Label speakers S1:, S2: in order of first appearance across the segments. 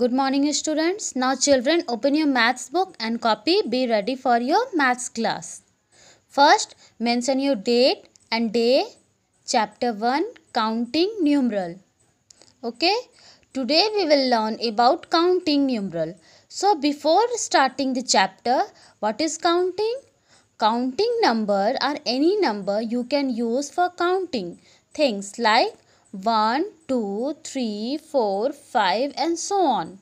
S1: Good morning students. Now children open your maths book and copy. Be ready for your maths class. First mention your date and day. Chapter 1 Counting Numeral. Okay. Today we will learn about counting numeral. So before starting the chapter, what is counting? Counting number or any number you can use for counting things like 1, 2, 3, 4, 5 and so on.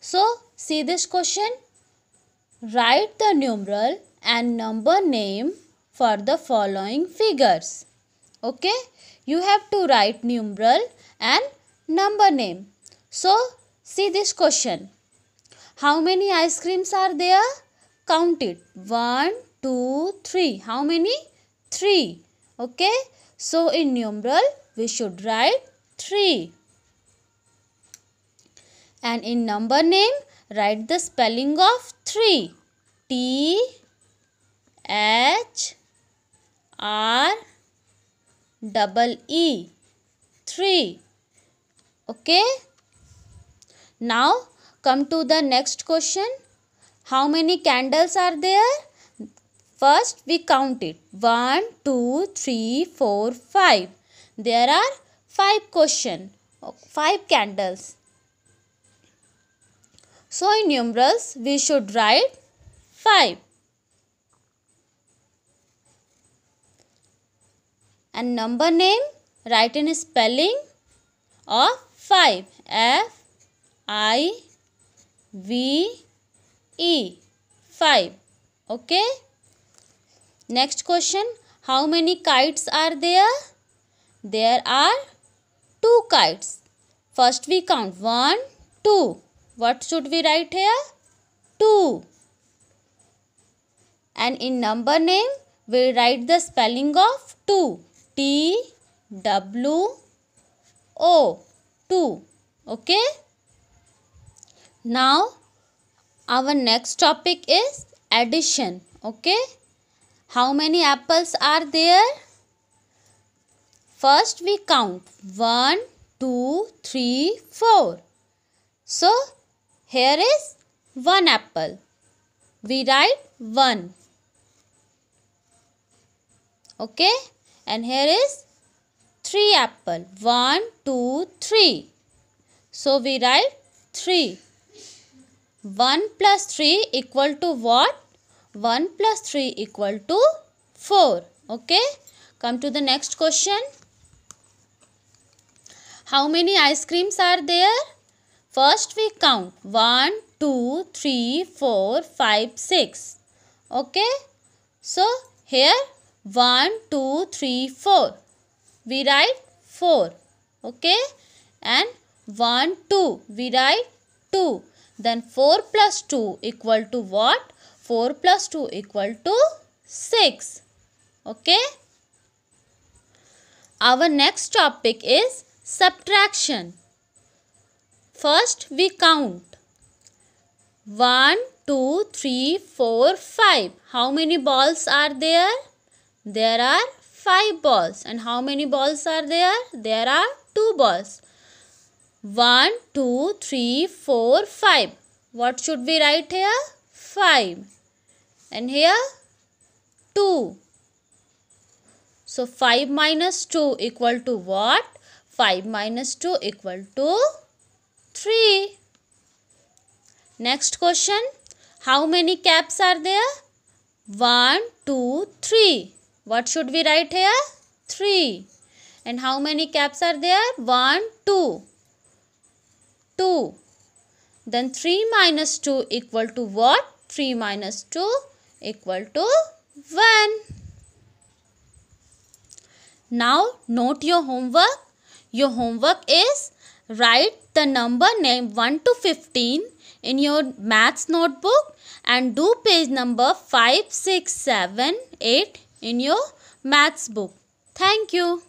S1: So see this question. Write the numeral and number name for the following figures. Okay. You have to write numeral and number name. So see this question. How many ice creams are there? Count it. 1, 2, 3. How many? 3. Okay. So in numeral we should write 3. And in number name write the spelling of 3. T H R double E 3. Okay. Now come to the next question. How many candles are there? First we count it. 1, 2, 3, 4, 5. There are 5 question. 5 candles. So in numerals we should write 5. And number name write in spelling of 5. F I V E 5. Okay. Next question. How many kites are there? There are two kites. First we count. One, two. What should we write here? Two. And in number name, we write the spelling of two. T, W, O. Two. Okay? Now, our next topic is addition. Okay? How many apples are there? First we count 1, 2, 3, 4. So here is 1 apple. We write 1. Okay. And here is 3 apple. 1, 2, 3. So we write 3. 1 plus 3 equal to what? 1 plus 3 equal to 4. Okay. Come to the next question. How many ice creams are there? First we count 1, 2, 3, 4, 5, 6. Okay. So here 1, 2, 3, 4. We write 4. Okay. And 1, 2. We write 2. Then 4 plus 2 equal to what? 4 plus 2 equal to 6. Okay. Our next topic is subtraction. First we count. 1, 2, 3, 4, 5. How many balls are there? There are 5 balls. And how many balls are there? There are 2 balls. 1, 2, 3, 4, 5. What should we write here? 5 and here 2 so 5 minus 2 equal to what 5 minus 2 equal to 3 next question how many caps are there 1 2 3 what should we write here 3 and how many caps are there 1 2 2 then 3 minus 2 equal to what 3 minus 2 equal to 1. Now note your homework. Your homework is write the number name 1 to 15 in your maths notebook and do page number 5, 6, 7, 8 in your maths book. Thank you.